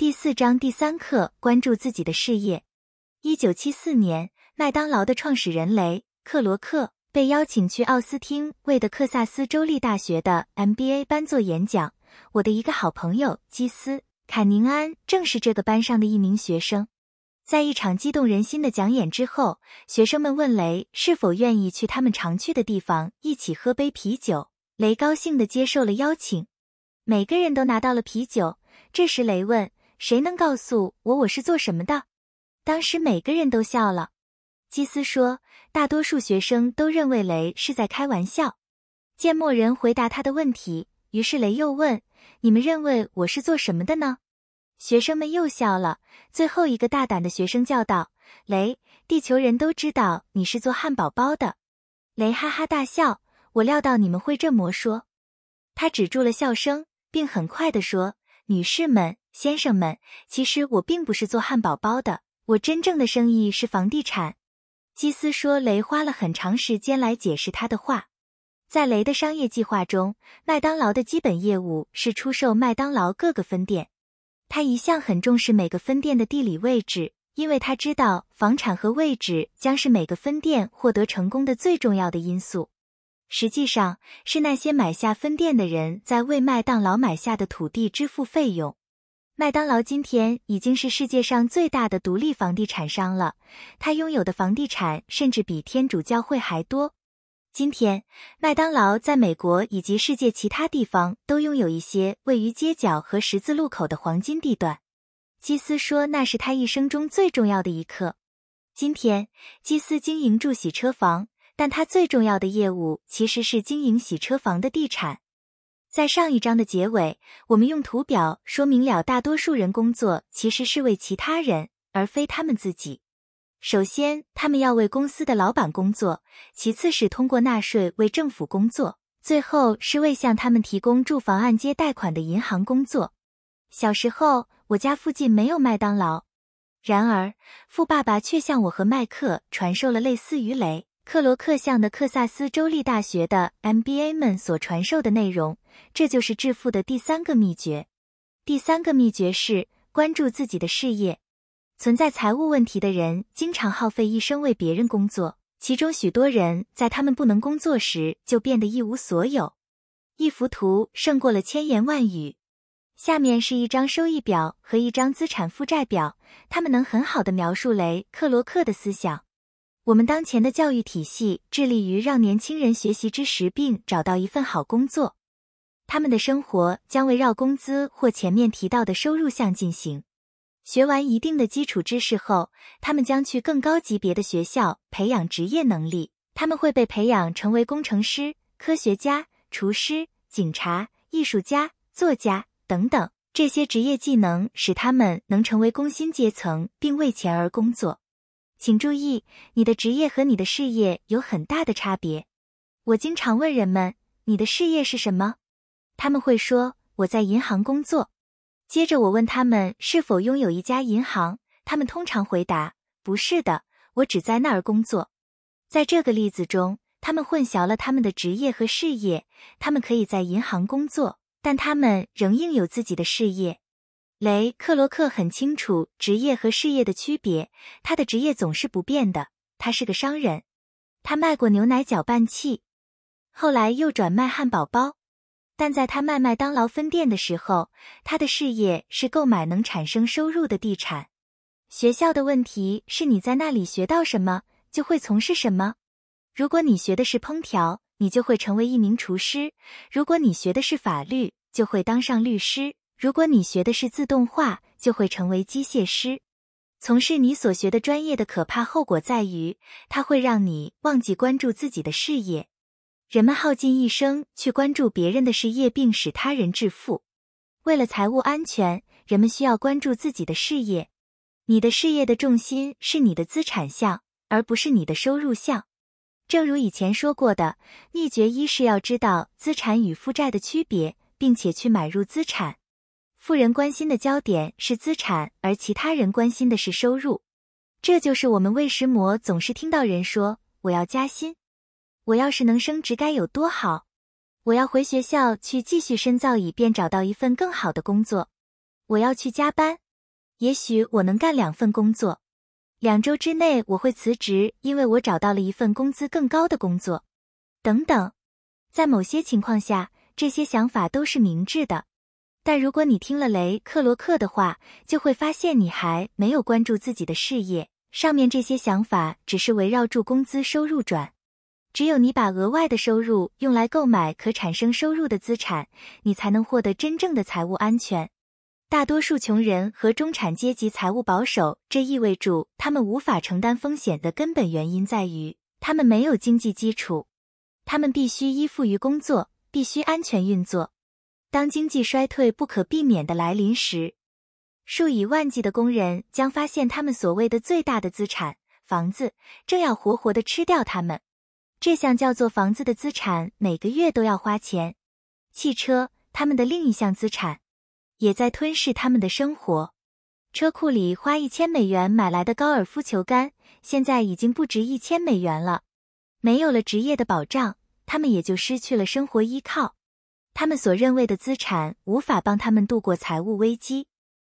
第四章第三课：关注自己的事业。一九七四年，麦当劳的创始人雷克罗克被邀请去奥斯汀为的克萨斯州立大学的 MBA 班做演讲。我的一个好朋友基斯·坎宁安正是这个班上的一名学生。在一场激动人心的讲演之后，学生们问雷是否愿意去他们常去的地方一起喝杯啤酒。雷高兴地接受了邀请。每个人都拿到了啤酒。这时，雷问。谁能告诉我我是做什么的？当时每个人都笑了。基斯说：“大多数学生都认为雷是在开玩笑。”见没人回答他的问题，于是雷又问：“你们认为我是做什么的呢？”学生们又笑了。最后一个大胆的学生叫道：“雷，地球人都知道你是做汉堡包的。”雷哈哈大笑：“我料到你们会这么说。”他止住了笑声，并很快的说。女士们、先生们，其实我并不是做汉堡包的，我真正的生意是房地产。基斯说雷花了很长时间来解释他的话。在雷的商业计划中，麦当劳的基本业务是出售麦当劳各个分店。他一向很重视每个分店的地理位置，因为他知道房产和位置将是每个分店获得成功的最重要的因素。实际上是那些买下分店的人在为麦当劳买下的土地支付费用。麦当劳今天已经是世界上最大的独立房地产商了，它拥有的房地产甚至比天主教会还多。今天，麦当劳在美国以及世界其他地方都拥有一些位于街角和十字路口的黄金地段。基斯说那是他一生中最重要的一刻。今天，基斯经营住洗车房。但他最重要的业务其实是经营洗车房的地产。在上一章的结尾，我们用图表说明了大多数人工作其实是为其他人而非他们自己。首先，他们要为公司的老板工作；其次是通过纳税为政府工作；最后是为向他们提供住房按揭贷款的银行工作。小时候，我家附近没有麦当劳，然而富爸爸却向我和麦克传授了类似于雷。克罗克向的克萨斯州立大学的 MBA 们所传授的内容，这就是致富的第三个秘诀。第三个秘诀是关注自己的事业。存在财务问题的人，经常耗费一生为别人工作，其中许多人在他们不能工作时就变得一无所有。一幅图胜过了千言万语。下面是一张收益表和一张资产负债表，它们能很好的描述雷克罗克的思想。我们当前的教育体系致力于让年轻人学习知识并找到一份好工作。他们的生活将围绕工资或前面提到的收入项进行。学完一定的基础知识后，他们将去更高级别的学校培养职业能力。他们会被培养成为工程师、科学家、厨师、警察、艺术家、作家等等。这些职业技能使他们能成为工薪阶层，并为钱而工作。请注意，你的职业和你的事业有很大的差别。我经常问人们，你的事业是什么？他们会说我在银行工作。接着我问他们是否拥有一家银行，他们通常回答不是的，我只在那儿工作。在这个例子中，他们混淆了他们的职业和事业。他们可以在银行工作，但他们仍应有自己的事业。雷克罗克很清楚职业和事业的区别。他的职业总是不变的，他是个商人。他卖过牛奶搅拌器，后来又转卖汉堡包。但在他卖麦当劳分店的时候，他的事业是购买能产生收入的地产。学校的问题是你在那里学到什么，就会从事什么。如果你学的是烹调，你就会成为一名厨师；如果你学的是法律，就会当上律师。如果你学的是自动化，就会成为机械师。从事你所学的专业的可怕后果在于，它会让你忘记关注自己的事业。人们耗尽一生去关注别人的事业，并使他人致富。为了财务安全，人们需要关注自己的事业。你的事业的重心是你的资产项，而不是你的收入项。正如以前说过的，秘诀一是要知道资产与负债的区别，并且去买入资产。富人关心的焦点是资产，而其他人关心的是收入。这就是我们为食魔总是听到人说：“我要加薪，我要是能升职该有多好，我要回学校去继续深造，以便找到一份更好的工作，我要去加班，也许我能干两份工作，两周之内我会辞职，因为我找到了一份工资更高的工作。”等等，在某些情况下，这些想法都是明智的。但如果你听了雷克罗克的话，就会发现你还没有关注自己的事业。上面这些想法只是围绕住工资收入转。只有你把额外的收入用来购买可产生收入的资产，你才能获得真正的财务安全。大多数穷人和中产阶级财务保守，这意味着他们无法承担风险的根本原因在于他们没有经济基础，他们必须依附于工作，必须安全运作。当经济衰退不可避免的来临时，数以万计的工人将发现，他们所谓的最大的资产——房子，正要活活的吃掉他们。这项叫做“房子”的资产，每个月都要花钱。汽车，他们的另一项资产，也在吞噬他们的生活。车库里花一千美元买来的高尔夫球杆，现在已经不值一千美元了。没有了职业的保障，他们也就失去了生活依靠。他们所认为的资产无法帮他们度过财务危机。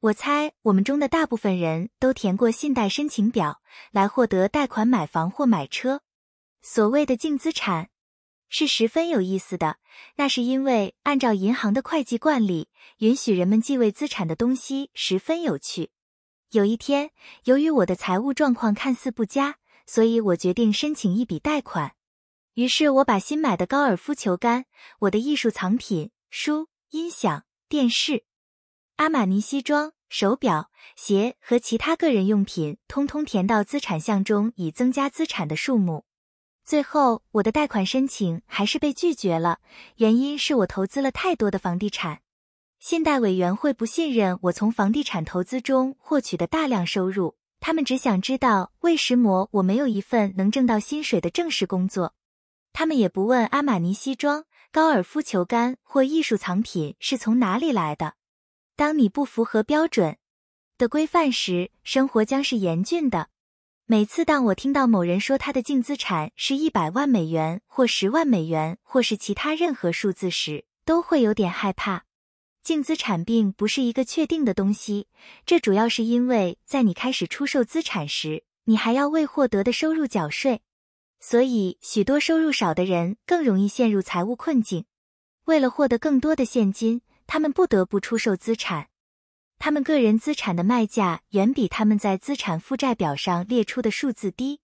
我猜我们中的大部分人都填过信贷申请表来获得贷款买房或买车。所谓的净资产是十分有意思的，那是因为按照银行的会计惯例，允许人们继位资产的东西十分有趣。有一天，由于我的财务状况看似不佳，所以我决定申请一笔贷款。于是我把新买的高尔夫球杆、我的艺术藏品、书、音响、电视、阿玛尼西装、手表、鞋和其他个人用品，通通填到资产项中，以增加资产的数目。最后，我的贷款申请还是被拒绝了，原因是我投资了太多的房地产，信贷委员会不信任我从房地产投资中获取的大量收入，他们只想知道为什么我没有一份能挣到薪水的正式工作。他们也不问阿玛尼西装、高尔夫球杆或艺术藏品是从哪里来的。当你不符合标准的规范时，生活将是严峻的。每次当我听到某人说他的净资产是一百万美元或十万美元或是其他任何数字时，都会有点害怕。净资产并不是一个确定的东西，这主要是因为，在你开始出售资产时，你还要未获得的收入缴税。所以，许多收入少的人更容易陷入财务困境。为了获得更多的现金，他们不得不出售资产。他们个人资产的卖价远比他们在资产负债表上列出的数字低。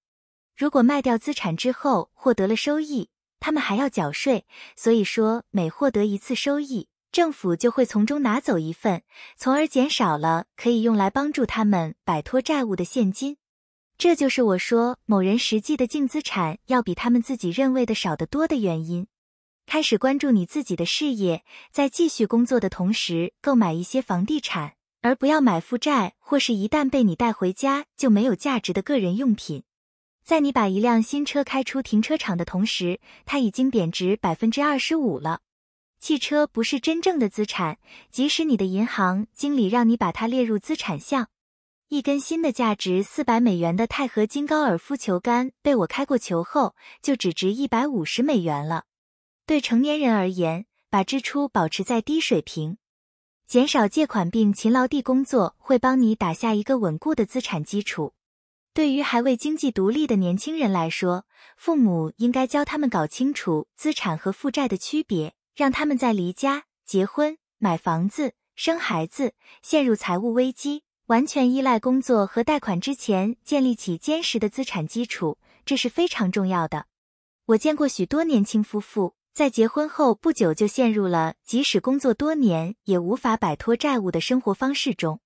如果卖掉资产之后获得了收益，他们还要缴税。所以说，每获得一次收益，政府就会从中拿走一份，从而减少了可以用来帮助他们摆脱债务的现金。这就是我说某人实际的净资产要比他们自己认为的少得多的原因。开始关注你自己的事业，在继续工作的同时购买一些房地产，而不要买负债，或是一旦被你带回家就没有价值的个人用品。在你把一辆新车开出停车场的同时，它已经贬值百分之二十五了。汽车不是真正的资产，即使你的银行经理让你把它列入资产项。一根新的价值四百美元的钛合金高尔夫球杆被我开过球后，就只值一百五十美元了。对成年人而言，把支出保持在低水平，减少借款并勤劳地工作，会帮你打下一个稳固的资产基础。对于还未经济独立的年轻人来说，父母应该教他们搞清楚资产和负债的区别，让他们在离家、结婚、买房子、生孩子、陷入财务危机。完全依赖工作和贷款之前建立起坚实的资产基础，这是非常重要的。我见过许多年轻夫妇在结婚后不久就陷入了即使工作多年也无法摆脱债务的生活方式中。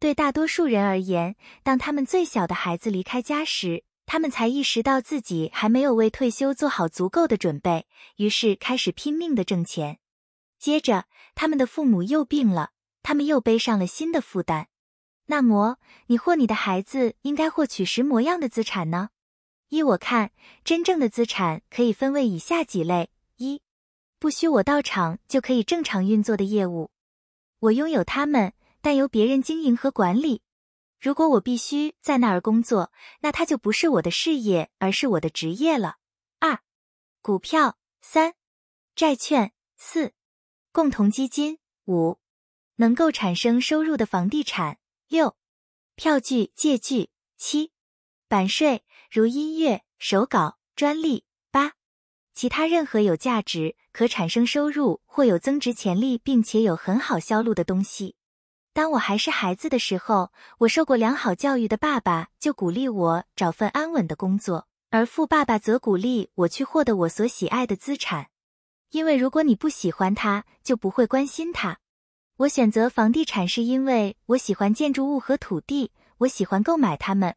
对大多数人而言，当他们最小的孩子离开家时，他们才意识到自己还没有为退休做好足够的准备，于是开始拼命地挣钱。接着，他们的父母又病了，他们又背上了新的负担。那么，你或你的孩子应该获取什么样的资产呢？依我看，真正的资产可以分为以下几类：一、不需我到场就可以正常运作的业务，我拥有它们，但由别人经营和管理。如果我必须在那儿工作，那它就不是我的事业，而是我的职业了。二、股票。三、债券。四、共同基金。五、能够产生收入的房地产。六，票据、借据；七，版税，如音乐、手稿、专利；八，其他任何有价值、可产生收入或有增值潜力，并且有很好销路的东西。当我还是孩子的时候，我受过良好教育的爸爸就鼓励我找份安稳的工作，而富爸爸则鼓励我去获得我所喜爱的资产，因为如果你不喜欢它，就不会关心它。我选择房地产是因为我喜欢建筑物和土地，我喜欢购买它们，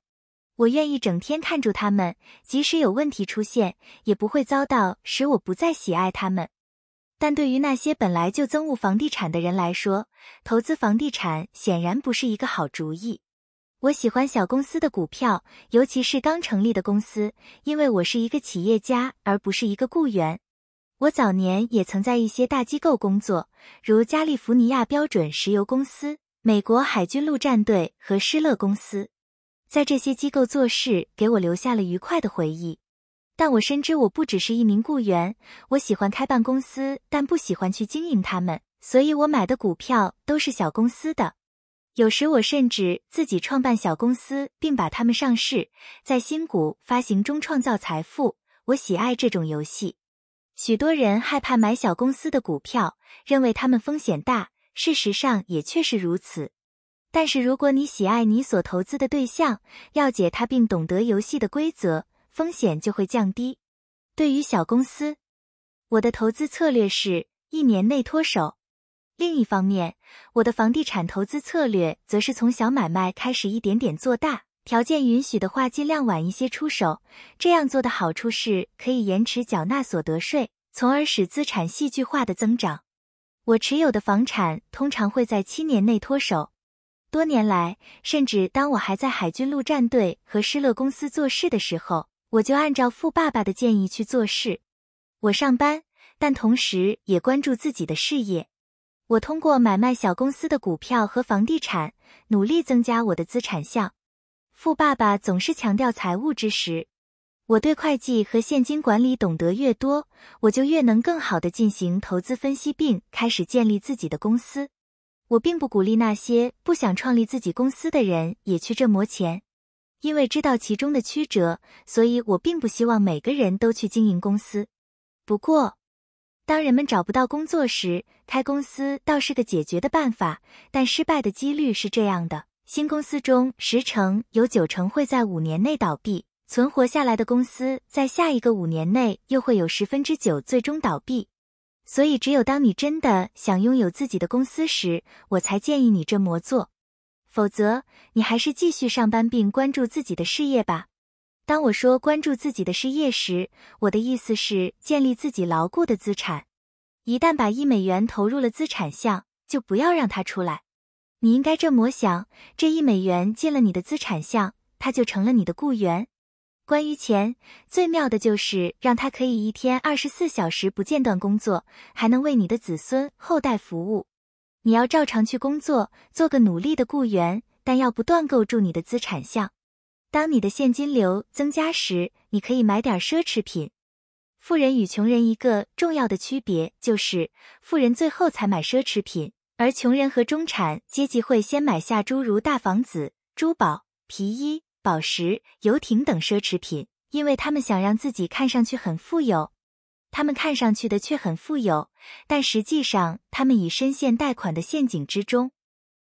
我愿意整天看住它们，即使有问题出现，也不会遭到使我不再喜爱它们。但对于那些本来就憎恶房地产的人来说，投资房地产显然不是一个好主意。我喜欢小公司的股票，尤其是刚成立的公司，因为我是一个企业家而不是一个雇员。我早年也曾在一些大机构工作，如加利福尼亚标准石油公司、美国海军陆战队和施乐公司。在这些机构做事，给我留下了愉快的回忆。但我深知我不只是一名雇员。我喜欢开办公司，但不喜欢去经营他们，所以我买的股票都是小公司的。有时我甚至自己创办小公司，并把它们上市，在新股发行中创造财富。我喜爱这种游戏。许多人害怕买小公司的股票，认为他们风险大。事实上也确实如此。但是如果你喜爱你所投资的对象，了解它并懂得游戏的规则，风险就会降低。对于小公司，我的投资策略是一年内脱手。另一方面，我的房地产投资策略则是从小买卖开始，一点点做大。条件允许的话，尽量晚一些出手。这样做的好处是可以延迟缴纳所得税，从而使资产戏剧化的增长。我持有的房产通常会在七年内脱手。多年来，甚至当我还在海军陆战队和施乐公司做事的时候，我就按照富爸爸的建议去做事。我上班，但同时也关注自己的事业。我通过买卖小公司的股票和房地产，努力增加我的资产项。富爸爸总是强调财务知识。我对会计和现金管理懂得越多，我就越能更好地进行投资分析，并开始建立自己的公司。我并不鼓励那些不想创立自己公司的人也去这磨钱，因为知道其中的曲折，所以我并不希望每个人都去经营公司。不过，当人们找不到工作时，开公司倒是个解决的办法，但失败的几率是这样的。新公司中，十成有九成会在五年内倒闭，存活下来的公司在下一个五年内又会有十分之九最终倒闭。所以，只有当你真的想拥有自己的公司时，我才建议你这么做；否则，你还是继续上班并关注自己的事业吧。当我说关注自己的事业时，我的意思是建立自己牢固的资产。一旦把一美元投入了资产项，就不要让它出来。你应该这么想，这一美元进了你的资产项，它就成了你的雇员。关于钱，最妙的就是让它可以一天二十四小时不间断工作，还能为你的子孙后代服务。你要照常去工作，做个努力的雇员，但要不断构筑你的资产项。当你的现金流增加时，你可以买点奢侈品。富人与穷人一个重要的区别就是，富人最后才买奢侈品。而穷人和中产阶级会先买下诸如大房子、珠宝、皮衣、宝石、游艇等奢侈品，因为他们想让自己看上去很富有。他们看上去的却很富有，但实际上他们已深陷贷款的陷阱之中。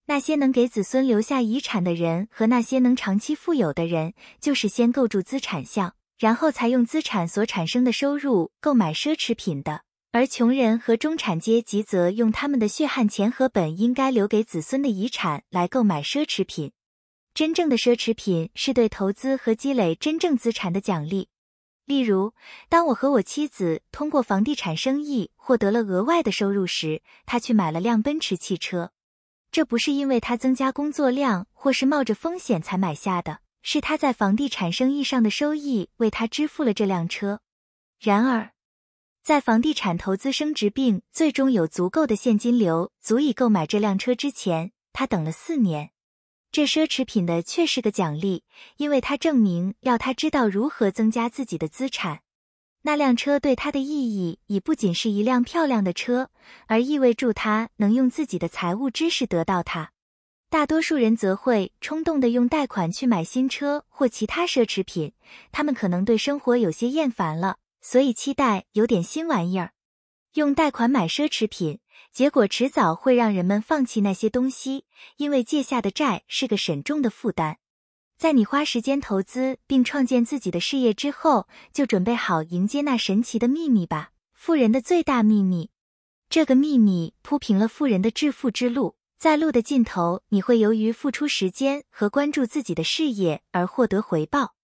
那些能给子孙留下遗产的人和那些能长期富有的人，就是先构筑资产项，然后才用资产所产生的收入购买奢侈品的。而穷人和中产阶级则用他们的血汗钱和本应该留给子孙的遗产来购买奢侈品。真正的奢侈品是对投资和积累真正资产的奖励。例如，当我和我妻子通过房地产生意获得了额外的收入时，他去买了辆奔驰汽车。这不是因为他增加工作量或是冒着风险才买下的，是他在房地产生意上的收益为他支付了这辆车。然而。在房地产投资升值并最终有足够的现金流足以购买这辆车之前，他等了四年。这奢侈品的确是个奖励，因为它证明要他知道如何增加自己的资产。那辆车对他的意义已不仅是一辆漂亮的车，而意味住他能用自己的财务知识得到它。大多数人则会冲动的用贷款去买新车或其他奢侈品，他们可能对生活有些厌烦了。所以期待有点新玩意儿，用贷款买奢侈品，结果迟早会让人们放弃那些东西，因为借下的债是个沉重的负担。在你花时间投资并创建自己的事业之后，就准备好迎接那神奇的秘密吧。富人的最大秘密，这个秘密铺平了富人的致富之路。在路的尽头，你会由于付出时间和关注自己的事业而获得回报。